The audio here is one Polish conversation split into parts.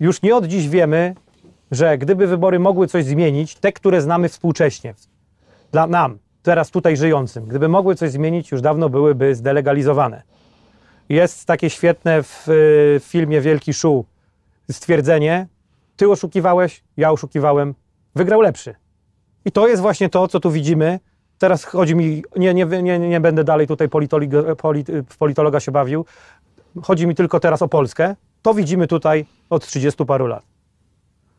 Już nie od dziś wiemy, że gdyby wybory mogły coś zmienić, te, które znamy współcześnie, dla nam, teraz tutaj żyjącym, gdyby mogły coś zmienić, już dawno byłyby zdelegalizowane. Jest takie świetne w, y, w filmie Wielki Szu stwierdzenie: Ty oszukiwałeś, ja oszukiwałem, wygrał lepszy. I to jest właśnie to, co tu widzimy. Teraz chodzi mi, nie, nie, nie, nie będę dalej tutaj politologa, polit, politologa się bawił, chodzi mi tylko teraz o Polskę, to widzimy tutaj od 30 paru lat.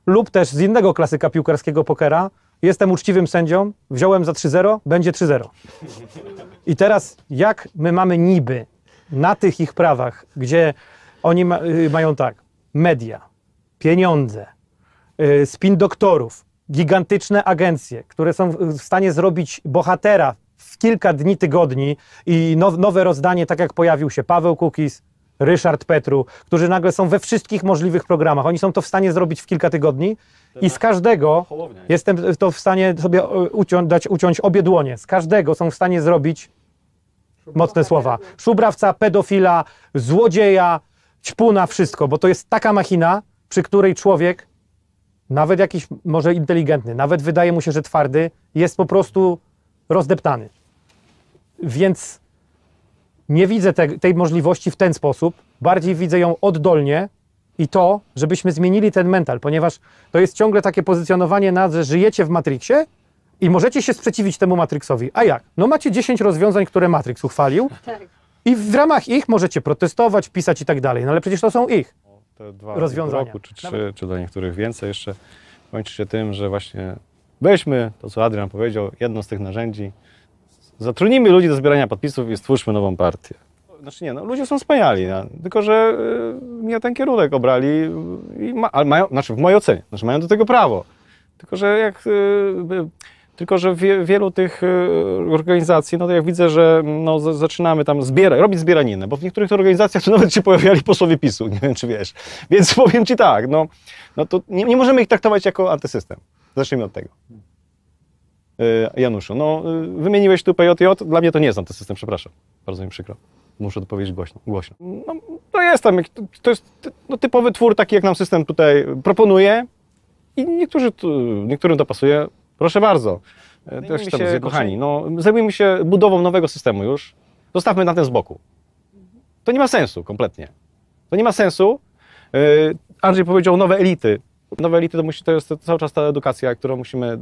Lub też z innego klasyka piłkarskiego pokera. Jestem uczciwym sędzią, wziąłem za 3-0, będzie 3-0. I teraz jak my mamy niby na tych ich prawach, gdzie oni ma, y, mają tak, media, pieniądze, y, spin doktorów, gigantyczne agencje, które są w stanie zrobić bohatera w kilka dni, tygodni i now, nowe rozdanie, tak jak pojawił się Paweł Kukis, Ryszard Petru, którzy nagle są we wszystkich możliwych programach. Oni są to w stanie zrobić w kilka tygodni i z każdego jestem to w stanie sobie e, uciąć, dać uciąć obie dłonie. Z każdego są w stanie zrobić mocne słowa. Szubrawca, pedofila, złodzieja, ćpuna, wszystko, bo to jest taka machina, przy której człowiek, nawet jakiś może inteligentny, nawet wydaje mu się, że twardy, jest po prostu rozdeptany. Więc nie widzę te, tej możliwości w ten sposób, bardziej widzę ją oddolnie i to, żebyśmy zmienili ten mental, ponieważ to jest ciągle takie pozycjonowanie nad, że żyjecie w Matrixie i możecie się sprzeciwić temu Matrixowi. A jak? No macie 10 rozwiązań, które Matrix uchwalił tak. i w ramach ich możecie protestować, pisać i tak dalej, no ale przecież to są ich te dwa rozwiązania. roku, czy trzy, Nawet. czy dla niektórych więcej jeszcze, kończy się tym, że właśnie weźmy to, co Adrian powiedział, jedno z tych narzędzi, Zatrudnijmy ludzi do zbierania podpisów i stwórzmy nową partię. Znaczy nie, no ludzie są wspaniali, no, tylko że y, nie ten kierunek obrali, i ma, ale mają, znaczy w mojej ocenie, znaczy mają do tego prawo. Tylko, że jak... Y, tylko, że wie, wielu tych y, organizacji, no to jak widzę, że no, zaczynamy tam zbierać, robić zbieraninę, bo w niektórych organizacjach to nawet się pojawiali posłowie PiSu, nie wiem czy wiesz. Więc powiem Ci tak, no, no to nie, nie możemy ich traktować jako antysystem. Zacznijmy od tego. E, Januszu, no y, wymieniłeś tu PJJ, dla mnie to nie jest antysystem, przepraszam. Bardzo mi przykro. Muszę to powiedzieć głośno. głośno. No, no to jest tam, to jest no, typowy twór, taki jak nam system tutaj proponuje i niektórzy tu, niektórym to pasuje. Proszę bardzo. E, też się, tam, kochani, no, zajmujmy się budową nowego systemu już. Zostawmy na ten z boku. To nie ma sensu kompletnie. To nie ma sensu. E, Andrzej powiedział nowe elity. Nowe elity to, musi, to jest cały czas ta edukacja, którą musimy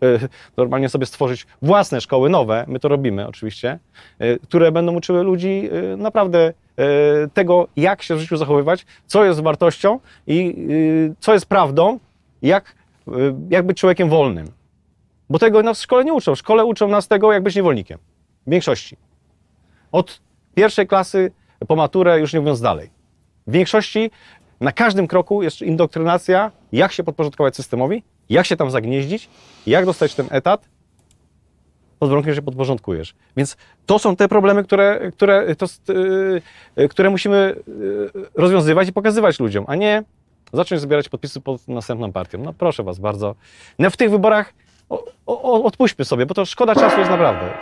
normalnie sobie stworzyć własne szkoły nowe, my to robimy oczywiście, e, które będą uczyły ludzi e, naprawdę e, tego, jak się w życiu zachowywać, co jest wartością i co jest prawdą, jak, jak być człowiekiem wolnym. Bo tego nas w szkole nie uczą. W szkole uczą nas tego, jak być niewolnikiem. W większości. Od pierwszej klasy po maturę, już nie mówiąc dalej. W większości na każdym kroku jest indoktrynacja, jak się podporządkować systemowi, jak się tam zagnieździć, jak dostać ten etat, pod warunkiem, że się podporządkujesz. Więc to są te problemy, które, które, to, yy, które musimy y, rozwiązywać i pokazywać ludziom, a nie zacząć zbierać podpisy pod następną partią. No proszę Was bardzo. No w tych wyborach o, o, odpuśćmy sobie, bo to szkoda czasu jest naprawdę.